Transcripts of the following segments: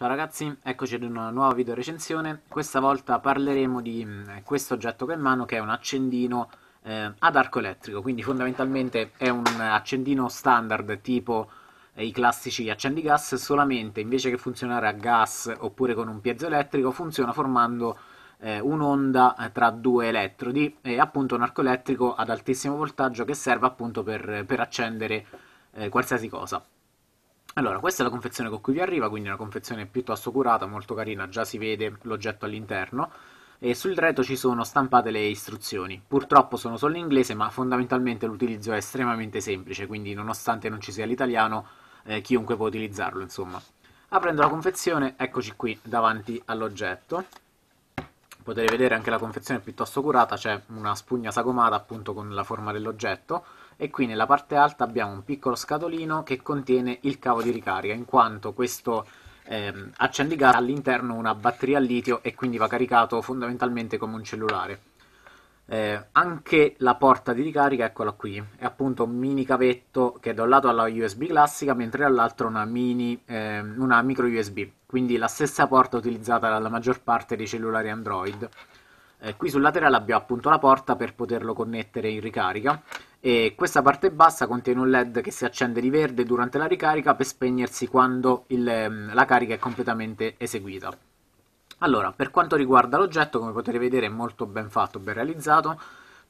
Ciao ragazzi, eccoci ad una nuova video recensione. Questa volta parleremo di mm, questo oggetto che ho in mano che è un accendino eh, ad arco elettrico, quindi fondamentalmente è un accendino standard tipo eh, i classici accendigas, solamente invece che funzionare a gas oppure con un piezoelettrico funziona formando eh, un'onda eh, tra due elettrodi e appunto un arco elettrico ad altissimo voltaggio che serve appunto per, per accendere eh, qualsiasi cosa. Allora, questa è la confezione con cui vi arriva, quindi una confezione piuttosto curata, molto carina, già si vede l'oggetto all'interno e sul retro ci sono stampate le istruzioni. Purtroppo sono solo in inglese, ma fondamentalmente l'utilizzo è estremamente semplice, quindi nonostante non ci sia l'italiano, eh, chiunque può utilizzarlo, insomma. Aprendo la confezione, eccoci qui davanti all'oggetto. Potete vedere anche la confezione è piuttosto curata, c'è una spugna sagomata appunto con la forma dell'oggetto e qui nella parte alta abbiamo un piccolo scatolino che contiene il cavo di ricarica in quanto questo ehm, accendigas ha all'interno una batteria a litio e quindi va caricato fondamentalmente come un cellulare. Eh, anche la porta di ricarica, eccola qui, è appunto un mini cavetto che da un lato ha la USB classica, mentre dall'altro una, mini, eh, una micro USB, quindi la stessa porta utilizzata dalla maggior parte dei cellulari Android. Eh, qui sul laterale abbiamo appunto la porta per poterlo connettere in ricarica e questa parte bassa contiene un led che si accende di verde durante la ricarica per spegnersi quando il, ehm, la carica è completamente eseguita. Allora, per quanto riguarda l'oggetto, come potete vedere è molto ben fatto, ben realizzato,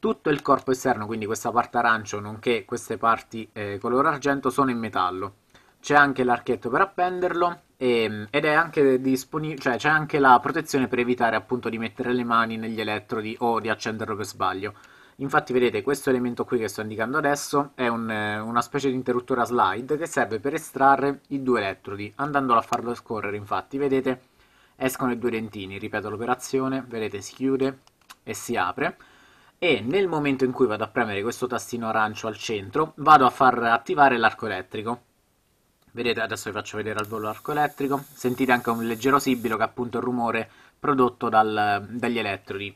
tutto il corpo esterno, quindi questa parte arancio nonché queste parti eh, color argento sono in metallo. C'è anche l'archetto per appenderlo e, ehm, ed è anche disponibile, cioè c'è anche la protezione per evitare appunto di mettere le mani negli elettrodi o di accenderlo per sbaglio. Infatti vedete questo elemento qui che sto indicando adesso è un, eh, una specie di interruttore a slide che serve per estrarre i due elettrodi, andandolo a farlo scorrere infatti, vedete escono i due dentini, ripeto l'operazione, vedete si chiude e si apre e nel momento in cui vado a premere questo tastino arancio al centro vado a far attivare l'arco elettrico. Vedete, adesso vi faccio vedere al volo l'arco elettrico, sentite anche un leggero sibilo che è appunto il rumore prodotto dal, dagli elettrodi.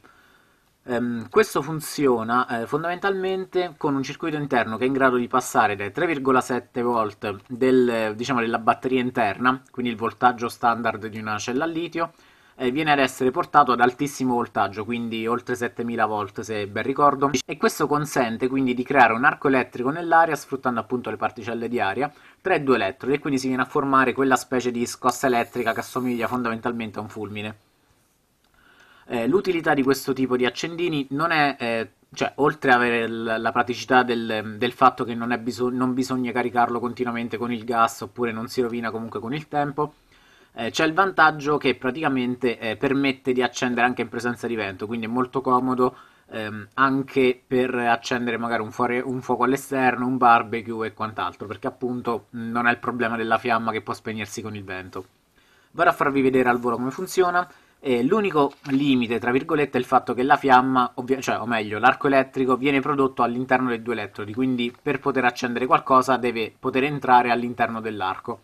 Um, questo funziona eh, fondamentalmente con un circuito interno che è in grado di passare dai 3,7 volt del, diciamo, della batteria interna, quindi il voltaggio standard di una cella a litio, eh, viene ad essere portato ad altissimo voltaggio, quindi oltre 7000 volt se ben ricordo, e questo consente quindi di creare un arco elettrico nell'aria sfruttando appunto le particelle di aria tra i due elettrodi e quindi si viene a formare quella specie di scossa elettrica che assomiglia fondamentalmente a un fulmine. Eh, l'utilità di questo tipo di accendini non è, eh, cioè, oltre ad avere la praticità del, del, fatto che non, biso- non, bisogna caricarlo continuamente con il gas oppure non si rovina comunque con il tempo, eh, c'è il vantaggio che praticamente eh, permette di accendere anche in presenza di vento, quindi è molto comodo ehm, anche per accendere magari un, fuori- un fuoco all'esterno, un barbecue e quant'altro, perché appunto non è il problema della fiamma che può spegnersi con il vento. Vado a farvi vedere al volo come funziona l'unico limite, tra virgolette, è il fatto che la fiamma, cioè, o meglio, l'arco elettrico viene prodotto all'interno dei due elettrodi, quindi per poter accendere qualcosa deve poter entrare all'interno dell'arco.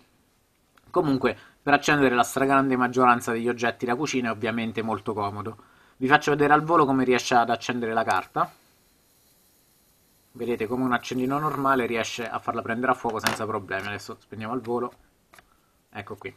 Comunque, per accendere la stragrande maggioranza degli oggetti da cucina è ovviamente molto comodo. Vi faccio vedere al volo come riesce ad accendere la carta. Vedete come un accendino normale riesce a farla prendere a fuoco senza problemi. Adesso spegniamo al volo. Ecco qui.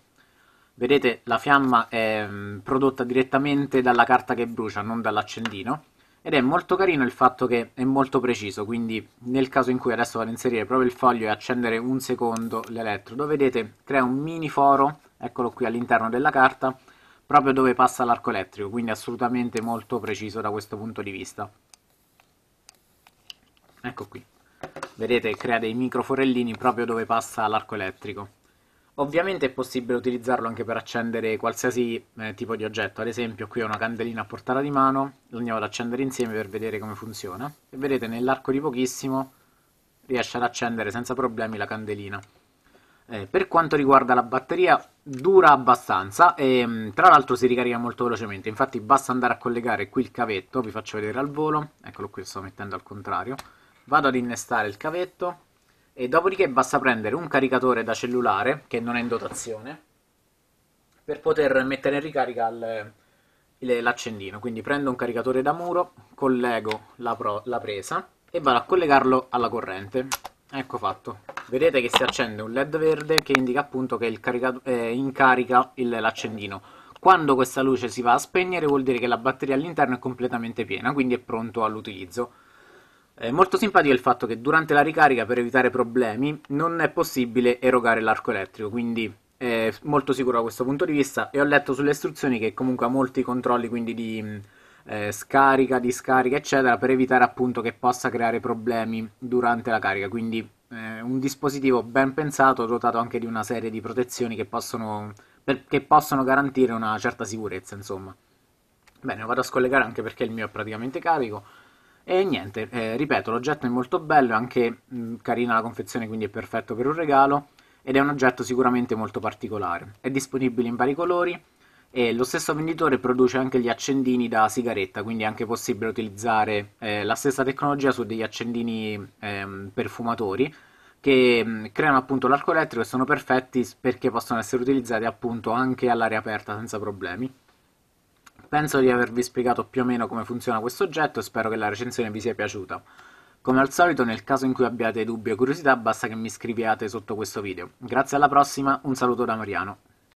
Vedete, la fiamma è mm, prodotta direttamente dalla carta che brucia, non dall'accendino. Ed è molto carino il fatto che è molto preciso, quindi nel caso in cui adesso vado ad inserire proprio il foglio e accendere un secondo l'elettrodo, vedete, crea un mini foro, eccolo qui all'interno della carta, proprio dove passa l'arco elettrico, quindi assolutamente molto preciso da questo punto di vista. Ecco qui, vedete, crea dei microforellini proprio dove passa l'arco elettrico. Ovviamente è possibile utilizzarlo anche per accendere qualsiasi eh, tipo di oggetto, ad esempio qui ho una candelina a portata di mano, lo andiamo ad accendere insieme per vedere come funziona e vedete nell'arco di pochissimo riesce ad accendere senza problemi la candelina. Eh, per quanto riguarda la batteria dura abbastanza e mm, tra l'altro si ricarica molto velocemente, infatti basta andare a collegare qui il cavetto, vi faccio vedere al volo, eccolo qui sto mettendo al contrario, vado ad innestare il cavetto e dopodiché basta prendere un caricatore da cellulare che non è in dotazione per poter mettere in ricarica il, l'accendino. Quindi prendo un caricatore da muro, collego la, pro, la presa e vado a collegarlo alla corrente. Ecco fatto. Vedete che si accende un LED verde che indica appunto che il caricato- eh, incarica il, l'accendino. Quando questa luce si va a spegnere vuol dire che la batteria all'interno è completamente piena, quindi è pronto all'utilizzo. È molto simpatico il fatto che durante la ricarica, per evitare problemi, non è possibile erogare l'arco elettrico, quindi è molto sicuro da questo punto di vista. E ho letto sulle istruzioni che comunque ha molti controlli, quindi di eh, scarica, discarica, eccetera, per evitare appunto che possa creare problemi durante la carica. Quindi eh, un dispositivo ben pensato, dotato anche di una serie di protezioni che possono, per, che possono garantire una certa sicurezza, insomma. Bene, vado a scollegare anche perché il mio è praticamente carico. E niente, eh, ripeto, l'oggetto è molto bello, è anche mh, mm, carina la confezione, quindi è perfetto per un regalo, ed è un oggetto sicuramente molto particolare. È disponibile in vari colori, e lo stesso venditore produce anche gli accendini da sigaretta, quindi è anche possibile utilizzare eh, la stessa tecnologia su degli accendini eh, perfumatori che mh, mm, creano appunto l'arco elettrico e sono perfetti perché possono essere utilizzati appunto anche all'aria aperta senza problemi. Penso di avervi spiegato più o meno come funziona questo oggetto e spero che la recensione vi sia piaciuta. Come al solito, nel caso in cui abbiate dubbi o curiosità, basta che mi scriviate sotto questo video. Grazie alla prossima, un saluto da Mariano.